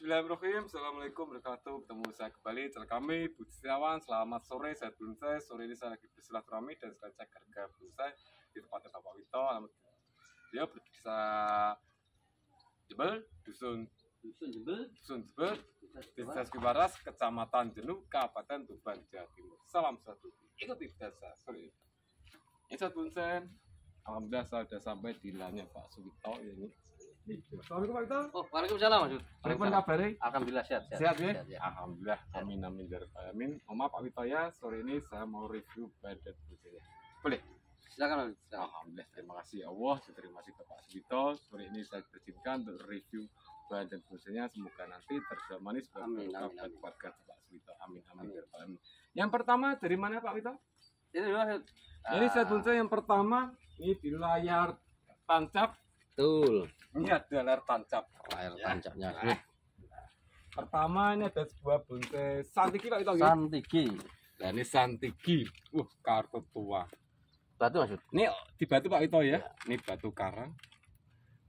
Bismillahirrahmanirrahim. Assalamualaikum warahmatullahi wabarakatuh. Ketemu saya kembali channel kami Budi Setiawan. Selamat sore. Saya belum saya. Sore ini saya lagi bersilaturahmi dan saya cek harga saya di tempatnya Bapak Wito. Dia berdesa Jebel, dusun Dusun Jebel, Dusun Jebel, Desa Sekibaras, Kecamatan Jenu, Kabupaten Tuban, Jawa Timur. Salam satu. Ikuti saya sore ini. Ini saya Alhamdulillah saya sudah sampai di lantai Pak Sugito ini. Oh, waalaikumsalam Mas. Waalaikumsalam kabar Alhamdulillah sehat sehat. Sehat ya? Sehat, ya. Alhamdulillah. Amin amin ya alamin. Oma oh, Pak wito ya sore ini saya mau review badan budaya. Boleh? Silakan Mas. Alhamdulillah terima kasih ya Allah, terima kasih pak wito Sore ini saya izinkan untuk review badan budayanya semoga nanti terjamani sebagai kabar keluarga pak wito Amin amin ya alamin. Yang pertama dari mana Pak Wito? Ini Mas. Ini saya ah. tunjuk yang pertama ini di layar tancap Betul. Ini ada layar tancap. Layar ya. tancapnya. Nah. Pertama ini ada sebuah bonsai santiki Pak itu. Santiki. Dan ini santiki. uh, kartu tua. Batu maksud. Ini di batu Pak itu ya. ya. Ini batu karang.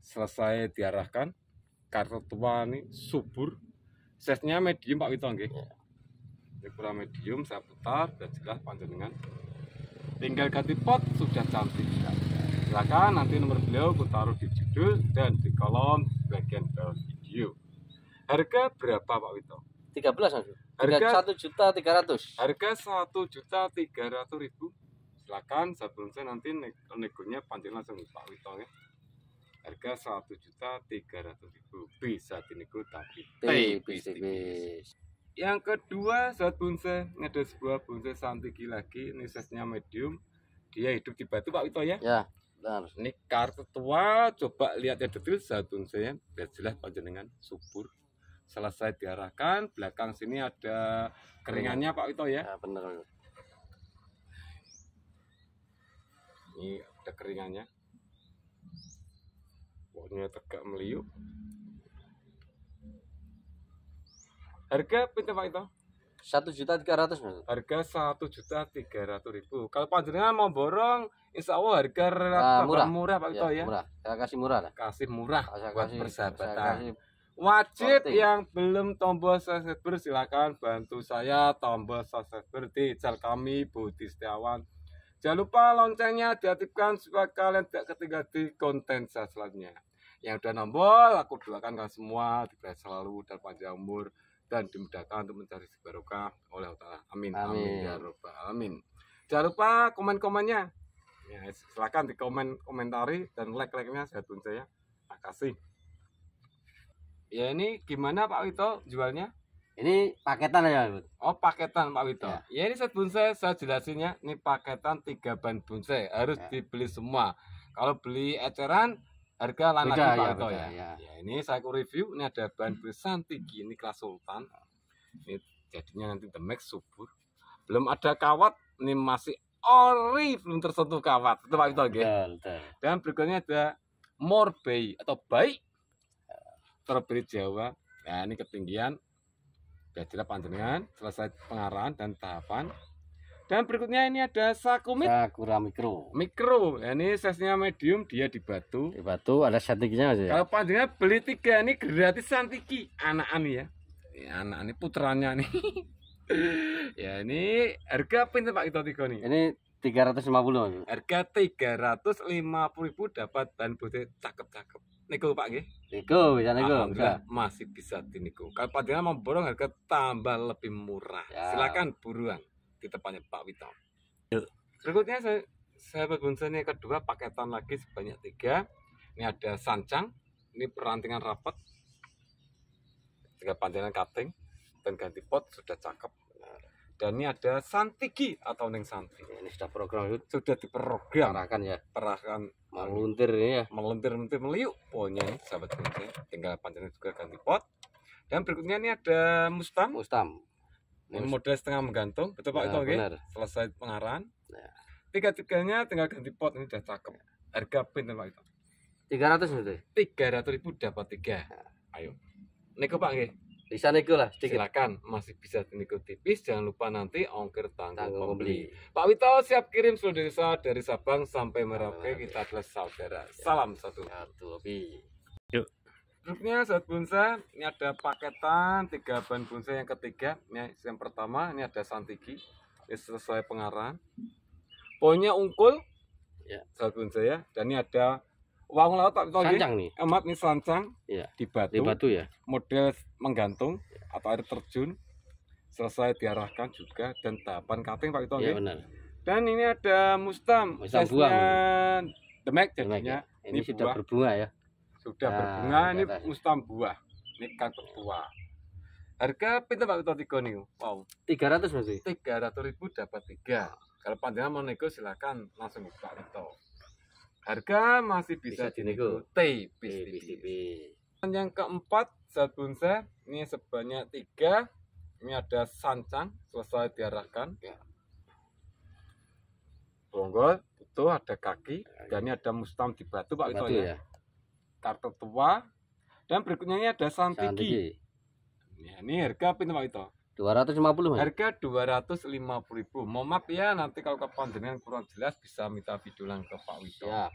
Selesai diarahkan kartu tua ini subur. Sesnya medium Pak itu. nggih. Ya. Ini kurang medium saya putar dan jelas panjenengan. Tinggal ganti pot sudah cantik. Ya silakan nanti nomor beliau aku taruh di judul dan di kolom bagian bawah video harga berapa Pak Wito? 13 Mas harga satu juta tiga ratus harga satu juta tiga ratus ribu silakan sebelum saya nanti negonya panjang langsung Pak Wito ya harga satu juta tiga ratus ribu bisa dinego tapi tipis tipis yang kedua saat bonsai ada sebuah bonsai santiki lagi ini size medium dia hidup di batu Pak Wito ya, ya. Nah, ini kartu tua coba lihat yang detail satu saya biar jelas panjenengan subur selesai diarahkan belakang sini ada keringannya iya. Pak Wito ya. Nah, iya, benar. Ini ada keringannya. Pokoknya tegak meliuk. Harga pintu Pak Wito? satu juta tiga ratus harga satu juta tiga ratus ribu kalau panjenengan mau borong insya allah harga uh, murah murah pak Wito iya, ya, ya murah saya kasih murah lah kasih murah saya buat kasih, persahabatan kasih wajib voting. yang belum tombol subscribe silakan bantu saya tombol subscribe di channel kami Budi Setiawan jangan lupa loncengnya diaktifkan supaya kalian tidak ketinggalan konten saya selanjutnya yang udah nombol aku doakan kalian semua diberi selalu dan panjang umur dan dimudahkan untuk mencari barokah oleh Allah. Amin. Amin. Amin. Ya Jangan lupa komen-komennya. Ya, silakan di komen komentari dan like-like-nya saya tunjuk ya. Terima kasih. Ya ini gimana Pak Wito jualnya? Ini paketan ya, Bu. Oh, paketan Pak Wito. Ya, ya ini saya bonsai saya jelasinnya, ini paketan tiga ban bonsai harus ya. dibeli semua. Kalau beli eceran harga Lana beda, ya, gitu ya. ya. ya. ini saya aku review ini ada bahan besan tinggi ini kelas Sultan ini jadinya nanti the max subur belum ada kawat ini masih ori belum tersentuh kawat itu pak oke gitu ya. dan berikutnya ada morbei atau baik terbeli Jawa nah ini ketinggian jadilah panjenengan selesai pengarahan dan tahapan dan berikutnya ini ada sakumit. Sakura mikro. Mikro. Ya, ini size-nya medium, dia di batu. Di batu ada santikinya aja ya. Kalau panjangnya beli tiga ini gratis santiki anak ani ya. ya anak ini putranya nih. ya ini harga pinter Pak itu tiga nih. Ini tiga ratus lima puluh Harga tiga ratus lima puluh ribu dapat ban butir cakep-cakep. niko Pak nggih. niko bisa niko Masih bisa di niko Kalau panjangnya mau borong harga tambah lebih murah. Ya. Silakan buruan di depannya Pak Wito. Ya. Berikutnya saya, sahabat bonsai kedua paketan lagi sebanyak tiga. Ini ada sancang, ini perantingan rapat, tiga panjangan cutting, dan ganti pot sudah cakep. Dan ini ada santigi atau neng santi. Ini sudah program sudah diprogram. Perahkan ya. Perahkan meluntir ini ya. Meluntir meluntir meliuk pohonnya sahabat bonsai. Tinggal panjangnya juga ganti pot. Dan berikutnya ini ada mustam. Mustam ini model setengah menggantung, betul Pak nah, itu oke. Okay? Selesai pengarahan. Nah. Tiga-tiganya tinggal ganti pot ini udah cakep. Harga pin Pak itu. 300 Tiga 300 ribu dapat tiga. Nah. Ayo. Neko Pak nggih. Bisa nego lah sedikit. Silakan, masih bisa nego tipis. Jangan lupa nanti ongkir tanggung, tanggung pembeli. pembeli. Pak Wito siap kirim seluruh desa dari Sabang sampai Merauke. Kita adalah saudara. Ya. Salam satu. Satu lebih. Yuk. Berikutnya sahabat bonsai, ini ada paketan tiga bahan bonsai yang ketiga. Ini yang pertama ini ada santigi, ini sesuai pengarahan. Pohonnya ungkul, ya. sahabat bonsai ya. Dan ini ada wangun laut Pak Sancang nih. Emat ini sancang ya. di batu. Di batu ya. Model menggantung ya. atau air terjun. Selesai diarahkan juga dan tahapan cutting Pak itu Ya, benar. Dan ini ada mustam. Mustam buang. Demek jadinya. Demek, ya. Ini, ini sudah berbunga ya. Sudah nah, berbunga ini mustam buah. Ini kaktus tua. Harga pinter Pak Wito tiga nih. Wow. Tiga ratus masih. Tiga ratus ribu dapat tiga. Kalau panjang mau nego silakan langsung ke Pak Harga masih bisa, bisa dinego. Tipis tipis. Yang keempat zat bonsai ini sebanyak tiga. Ini ada sancang selesai diarahkan. Ya. Bonggol itu ada kaki dan ini ada mustam di batu Pak Wito ya. ya. Kartu tua dan berikutnya ini ada Santigi. Ya, ini harga pintu itu. 250 Harga 250 ribu Mohon maaf ya nanti kalau kepanjangan kurang jelas bisa minta video ke Pak Wito. Ya.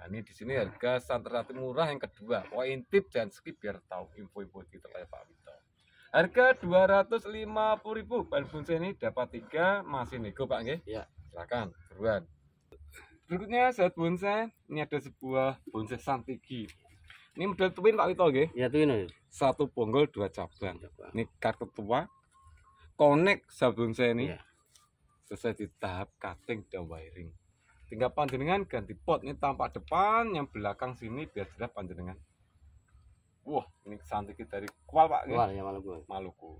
Nah, ini di sini harga santer murah yang kedua. Poin intip dan skip biar tahu info-info kita kayak Pak Wito. Harga 250 ribu ini dapat tiga masih nego Pak nggih. Ya. Silakan, buruan. Berikutnya saat bonsai, ini ada sebuah bonsai santigi. Ini model tuwin Pak Wito oke? Ya tuwin. Satu bonggol dua cabang. Ini kartu tua. Connect sabun saya ini. Ya. Selesai di tahap cutting dan wiring. Tinggal panjenengan ganti pot ini tampak depan, yang belakang sini biar jelas panjenengan. Wah, ini santigi dari Kual Pak. Kual ya Maluku. Maluku.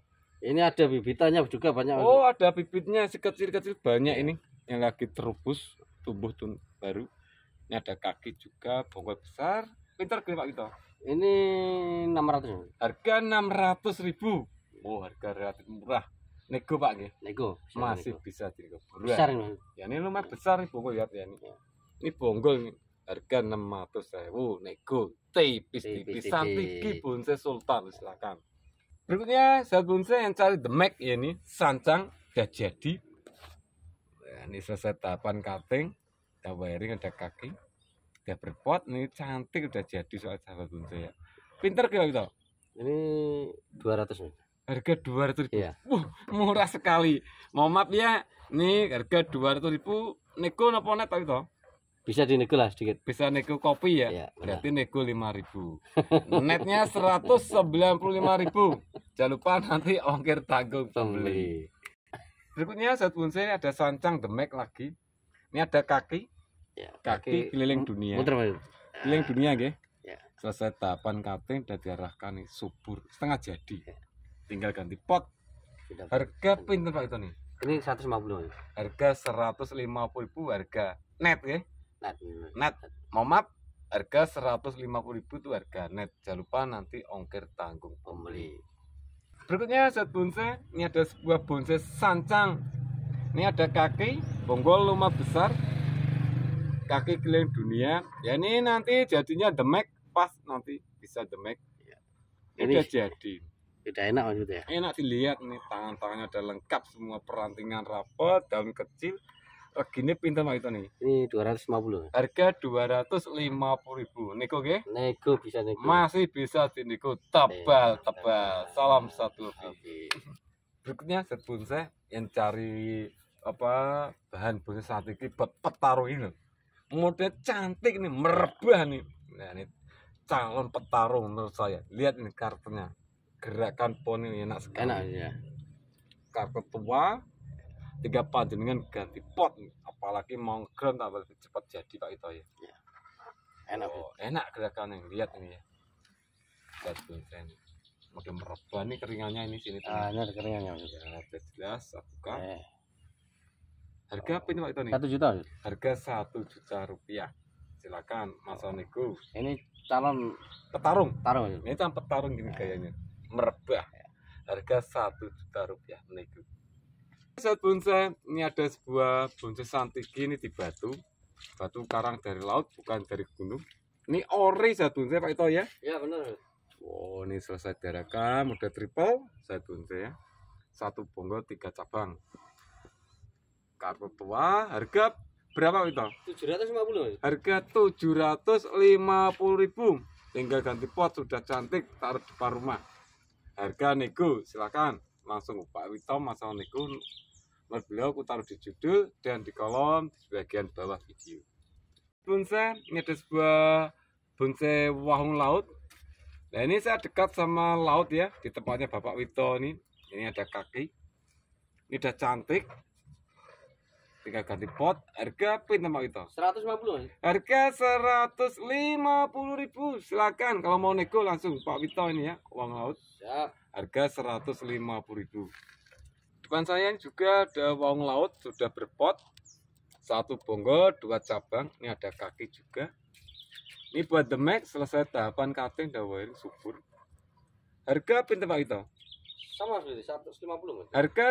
Ini ada bibitannya juga banyak. Oh, ada bibitnya sekecil-kecil banyak ya. ini yang lagi terubus tumbuh tun baru. Ini ada kaki juga, bonggol besar. Pinter gini Pak Wito. Ini 600. Harga 600 ribu. Oh, harga relatif murah. Nego Pak nggih. Nego. Masih nego. bisa dinego. Besar ini. Ya ini lumayan besar nih bonggol lihat ya ini. Ya. Ini bonggol harga 600 ribu nego tipis-tipis di bonsai sultan silakan. Berikutnya sahabat bonsai yang cari the mac ya ini sancang udah jadi ini selesai tahapan cutting ada wiring ada kaki udah berpot ini cantik udah jadi soal sahabat buntu ya pinter kira gitu ini 200 nih harga 200 ribu iya. Wuh, murah sekali mau maaf ya ini harga 200 ribu nego nopo net gitu bisa dinego lah sedikit bisa nego kopi ya, iya, berarti nego 5000 netnya 195 ribu jangan lupa nanti ongkir tanggung pembeli Berikutnya saat bonsai ada sancang demek lagi. Ini ada kaki. Ya, kaki, kaki keliling dunia. Muter, muter. Keliling ah, dunia nggih. Ya. Selesai tahapan cutting dan diarahkan nih subur setengah jadi. Ya. Tinggal ganti pot. Sudah, harga pinter Pak itu nih. Ini 150. Ya? Harga 150.000 harga net ya. Net. Net. Mau map harga 150.000 itu harga net. Jangan lupa nanti ongkir tanggung pembeli. Berikutnya set bonsai, ini ada sebuah bonsai sancang. Ini ada kaki bonggol luma besar, kaki keliling dunia. Ya ini nanti jadinya demek pas nanti bisa demek. Ya. Ini sudah jadi. Sudah enak maksudnya. Enak dilihat nih tangan-tangannya ada lengkap semua perantingan rapat, daun kecil, Oh, ini pinter mah itu nih? Ini dua ratus lima puluh. Harga dua ratus lima puluh ribu. Nego nggih? Nego bisa nego. Masih bisa Niko. tebal, tebal. Salam satu lagi. Berikutnya set saya yang cari apa bahan bonsai saat ini buat petarung ini. Model cantik nih, merebah nih. Nah, ini calon petarung menurut saya. Lihat ini kartunya. Gerakan poni ini enak sekali. Enak ya. Kartu tua, tiga panjenengan ganti pot apalagi mau ground tambah cepat jadi Pak itu ya. Iya. Enak. Oh, enak gerakan yang lihat ini ya. Lihat keren. Makin meraba nih keringannya ini sini. Ah, ini ada keringannya. Ya, jelas aku kan. Eh. Harga apa ini Pak itu nih? Satu juta. Harga satu juta rupiah. Silakan Mas Oniku. Ini calon petarung. Tarung. Ini calon petarung gini kayaknya. Merebah. Ya. Harga satu juta rupiah menikung. Set bonsai ini ada sebuah bonsai santigi ini di batu, batu karang dari laut bukan dari gunung. Ini ori set bonsai Pak Ito ya? Ya benar. Wow, ini selesai diarahkan, udah triple set bonsai ya. Satu bonggol tiga cabang. Kartu tua, harga berapa Pak Ito? 750. Harga puluh ribu. Tinggal ganti pot sudah cantik taruh depan rumah. Harga nego silakan langsung Pak Wito masalah nego Menurut beliau aku taruh di judul dan di kolom di bagian bawah video. Bonsai, ini ada sebuah bonsai wahung laut. Nah ini saya dekat sama laut ya, di tempatnya Bapak Wito ini. Ini ada kaki. Ini udah cantik. Tinggal ganti pot, harga pin Pak Wito. 150 Harga 150 ribu. Silakan kalau mau nego langsung Pak Wito ini ya, uang laut. Ya. Harga 150 ribu depan saya juga ada wong laut sudah berpot satu bonggol dua cabang ini ada kaki juga ini buat demek selesai tahapan cutting dawain subur harga pintu pak itu sama seperti 150 harga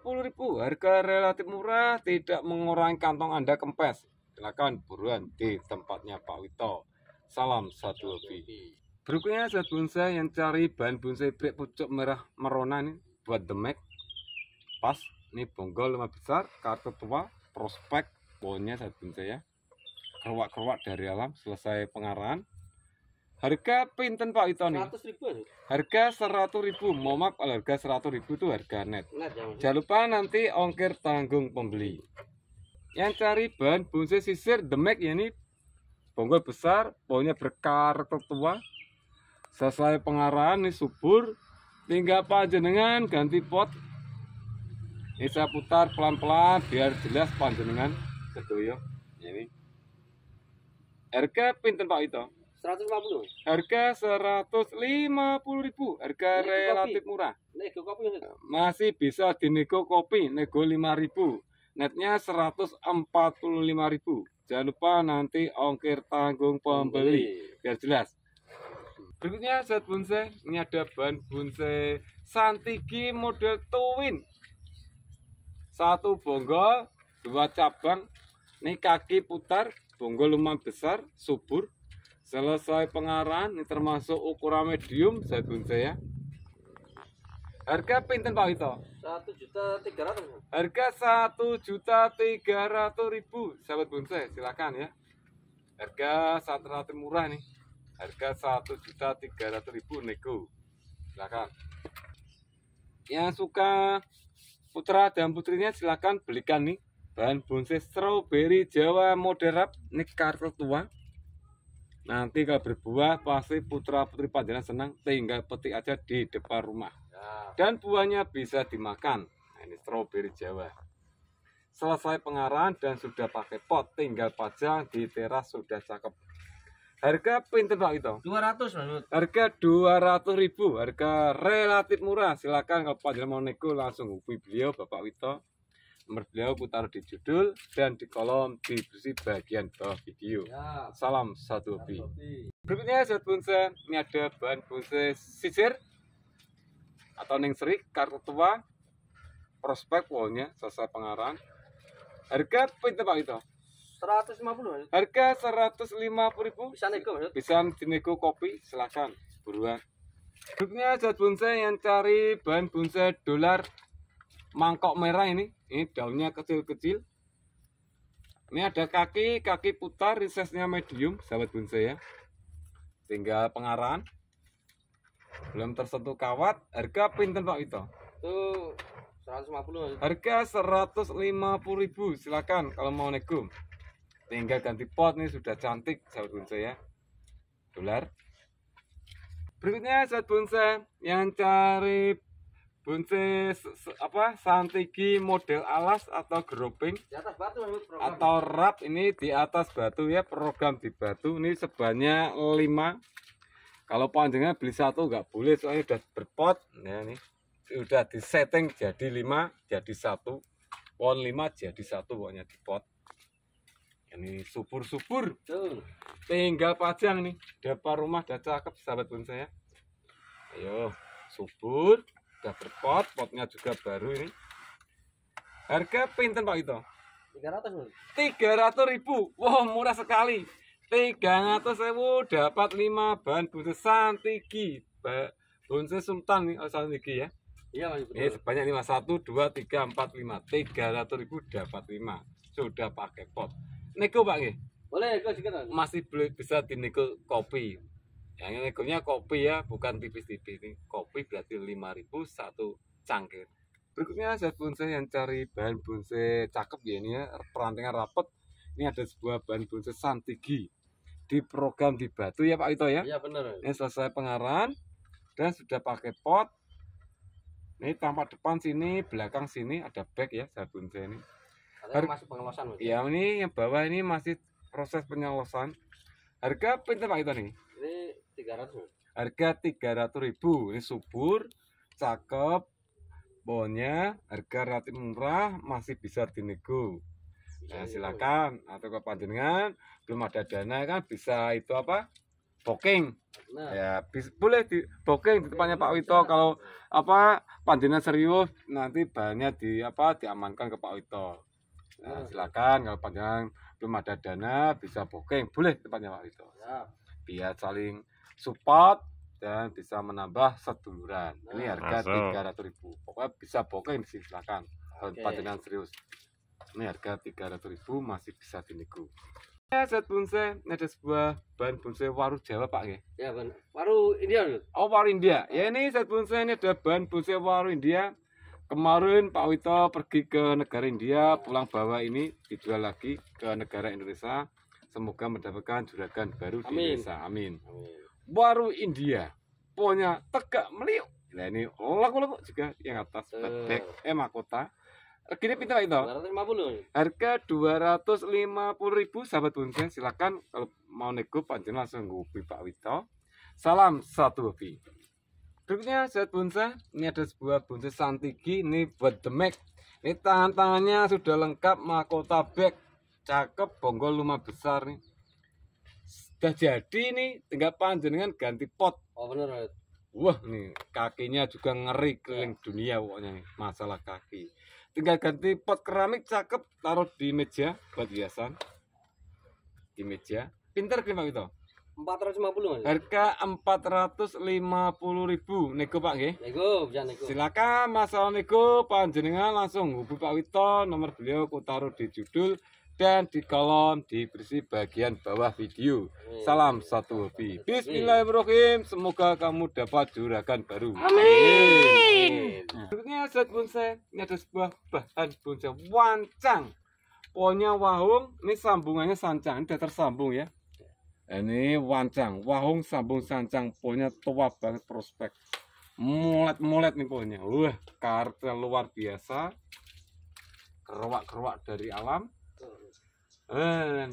150 ribu harga relatif murah tidak mengurangi kantong anda kempes silakan buruan di tempatnya Pak Wito salam satu lebih berikutnya ada bonsai yang cari bahan bonsai brek pucuk merah merona ini buat demek pas ini bonggol lima besar kartu tua prospek pohonnya saya ya keruak-keruak dari alam selesai pengarahan harga pinten pak itu nih harga seratus ribu mau maaf harga seratus ribu itu harga net, ya, jangan lupa nanti ongkir tanggung pembeli yang cari bahan bonsai sisir demek ya ini bonggol besar pohonnya berkar tua selesai pengarahan ini subur tinggal panjenengan ganti pot ini saya putar pelan-pelan biar jelas panjenengan sedoyo ini harga pinten Pak itu 150 harga 150 ribu harga relatif kopi. murah nego kopi masih bisa dinego kopi nego 5 ribu netnya 145 ribu jangan lupa nanti ongkir tanggung pembeli biar jelas berikutnya set bonsai ini ada ban bonsai santigi model twin satu bonggol dua cabang ini kaki putar bonggol lumayan besar subur selesai pengarahan ini termasuk ukuran medium bonsai ya harga pinten Pak Wito? satu juta tiga ratus harga satu juta tiga ratus ribu sahabat bonsai silakan ya harga saat relatif murah nih harga satu juta tiga ratus ribu nego silakan yang suka putra dan putrinya silahkan belikan nih bahan bonsai strawberry jawa moderat nih kartu tua nanti kalau berbuah pasti putra putri panjenengan senang tinggal petik aja di depan rumah ya. dan buahnya bisa dimakan nah, ini strawberry jawa selesai pengarahan dan sudah pakai pot tinggal pajang di teras sudah cakep Harga pinter Pak itu? 200 maksud. Harga 200 ribu harga relatif murah. Silakan kalau Pak mau nego langsung hubungi beliau Bapak Wito. Nomor beliau aku taruh di judul dan di kolom besi bagian bawah video. Ya. Salam satu hobi. Berikutnya sobat bonsai, ini ada bahan bonsai sisir atau nengserik serik kartu tua prospek wallnya selesai pengarang harga pinter Pak Wito 150. Harga 150.000. bisa niku maksud. bisa kopi silakan buruan. Grupnya zat bonsai yang cari bahan bonsai dolar mangkok merah ini. Ini daunnya kecil-kecil. Ini ada kaki, kaki putar, risesnya medium, sahabat bonsai ya. Tinggal pengarahan. Belum tersentuh kawat, harga pinten Pak itu. Itu 150. Harga 150.000. Silakan kalau mau nego tinggal ganti pot nih sudah cantik sahabat bonsai ya dolar berikutnya sahabat bonsai yang cari bonsai apa santigi model alas atau grouping batu, atau rap ini di atas batu ya program di batu ini sebanyak 5 kalau panjangnya beli satu nggak boleh soalnya nah, sudah berpot ya nih sudah disetting jadi 5 jadi satu pohon 5 jadi satu pokoknya di pot ini subur-subur tinggal pajang nih depan rumah udah cakep sahabat bonsai ya ayo subur udah berpot potnya juga baru ini harga pinten pak itu Tiga ratus ribu wow murah sekali Tiga 300 ribu dapat lima bahan bonsai santigi bonsai sultan nih oh, santigi ya iya mas ini sebanyak 5 1 2 3 4 Tiga ratus ribu dapat 5 sudah pakai pot Niko Pak nggih. Boleh nego sikat. Masih belum bisa Neko kopi. Yang negonya kopi ya, bukan tipis-tipis ini. Kopi berarti 5000 satu cangkir. Berikutnya saya bonsai yang cari bahan bonsai cakep ya ini ya, perantingan rapet. Ini ada sebuah bahan bonsai santigi di program di batu ya Pak Ito ya. Iya benar. Ini selesai pengarahan dan sudah pakai pot. Ini tampak depan sini, belakang sini ada bag ya saya bonsai ini. Harga masih pengelosan berarti. Ya? Iya, ini yang bawah ini masih proses penyelosan. Harga pinta Pak itu nih? Ini 300. Harga 300 ribu. Ini subur, cakep, pohonnya harga relatif murah, masih bisa dinego. Nah, silakan atau ke panjenengan belum ada dana kan bisa itu apa? booking. Nah. Ya, bisa. boleh di booking di depannya Pak Wito kalau apa panjenengan serius nanti banyak di apa diamankan ke Pak Wito. Nah, iya, silakan kalau panjang belum ada dana bisa booking boleh tempatnya Pak Wito. Ya. Biar saling support dan bisa menambah seduluran. Nah, ini harga tiga ratus ribu. Pokoknya bisa booking di sini silakan. okay. panjangan serius. Ini harga tiga ratus ribu masih bisa dinego. Ya, set bonsai ini ada sebuah bahan bonsai waru Jawa Pak ya. Ya, bahan waru India. Oh, waru India. Ya ini set bonsai ini ada bahan bonsai waru India kemarin Pak Wito pergi ke negara India pulang bawa ini dijual lagi ke negara Indonesia semoga mendapatkan juragan baru amin. di Indonesia amin. amin baru India punya tegak meliuk nah ini laku-laku juga yang atas bebek eh mahkota Gini pinter itu. 250. Harga 250.000 sahabat bonsai silakan kalau mau nego panjang langsung ngopi Pak Wito. Salam satu hobi. Berikutnya set bonsai, ini ada sebuah bonsai santigi, ini buat demek. Ini tangan tangannya sudah lengkap, mahkota bag, cakep, bonggol rumah besar nih. Sudah jadi nih, tinggal panjenengan ganti pot. Oh bener. Wah nih kakinya juga ngeri keliling iya. dunia pokoknya nih, masalah kaki. Tinggal ganti pot keramik cakep, taruh di meja buat hiasan. Di meja, pinter nih gitu 450 Mas. Harga 450.000 nego Pak nggih. Nego, bisa nego. Silakan Mas nego panjenengan langsung hubungi Pak Wito nomor beliau ku taruh di judul dan di kolom di bersih bagian bawah video. Amin. Salam satu hobi. Bismillahirrahmanirrahim. Semoga kamu dapat juragan baru. Amin. Amin. Berikutnya set bonsai. Ini ada sebuah bahan bonsai wancang. Pohonnya wahung, ini sambungannya sancang, ini sudah tersambung ya ini wancang wahung sambung sancang pohonnya tua banget prospek mulet-mulet nih pohonnya wah kartel luar biasa keruak-keruak dari alam eh,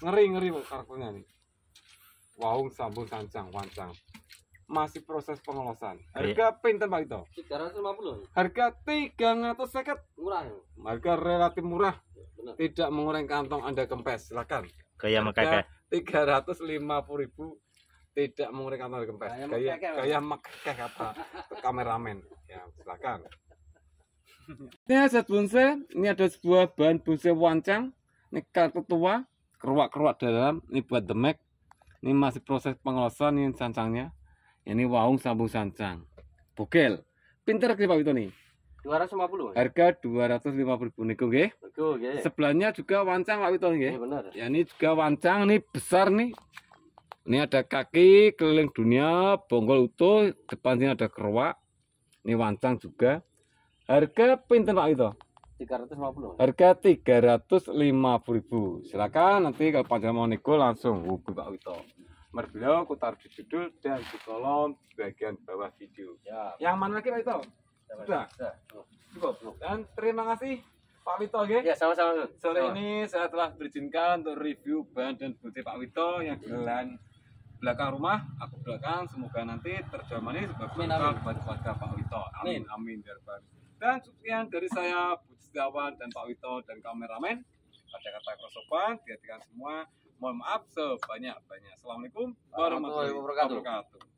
ngeri ngeri kartunya nih wahung sambung sancang wancang masih proses pengelosan oh, iya. Harga pinten Pak lima 350. Harga seket Murah. Ya? Harga relatif murah. Tidak mengurangi kantong Anda kempes. Silakan. Kayak makanya 350 ribu tidak menguraikan kamar kempes kayak kayak mekeh ya, kata kameramen ya silakan ini ada bonsai ini ada sebuah bahan bonsai wancang ini kartu tua keruak-keruak dalam ini buat demek ini masih proses pengolahan ini sancangnya ini waung sambung sancang bokel pinter kita pak itu nih 250. Harga 250 niku nggih. Niku nggih. Sebelahnya juga wancang Pak Wito nggih. Iya, bener. Ya ini juga wancang nih besar nih. Ini ada kaki keliling dunia, bonggol utuh, depan sini ada kerwak. Ini wancang juga. Harga pinten Pak Wito? 350. Harga ribu. Silakan nanti kalau panjang mau niku langsung hubungi Pak Wito. Nomor beliau aku di judul dan di kolom bagian bawah video. Ya. Yang mana lagi Pak Wito? Sudah. Cukup. Dan terima kasih Pak Wito, oke? Ya, sama-sama. Sore sama. ini saya telah berizinkan untuk review ban dan bukti Pak Wito yang gelan belakang rumah, aku belakang. Semoga nanti terjamani sebagai buat keluarga Pak Wito. Amin, amin, amin. Dan sekian dari saya, Budi Setiawan dan Pak Wito dan kameramen. Ada kata crossover, diartikan semua. Mohon maaf sebanyak-banyak. Assalamualaikum warahmatullahi wabarakatuh.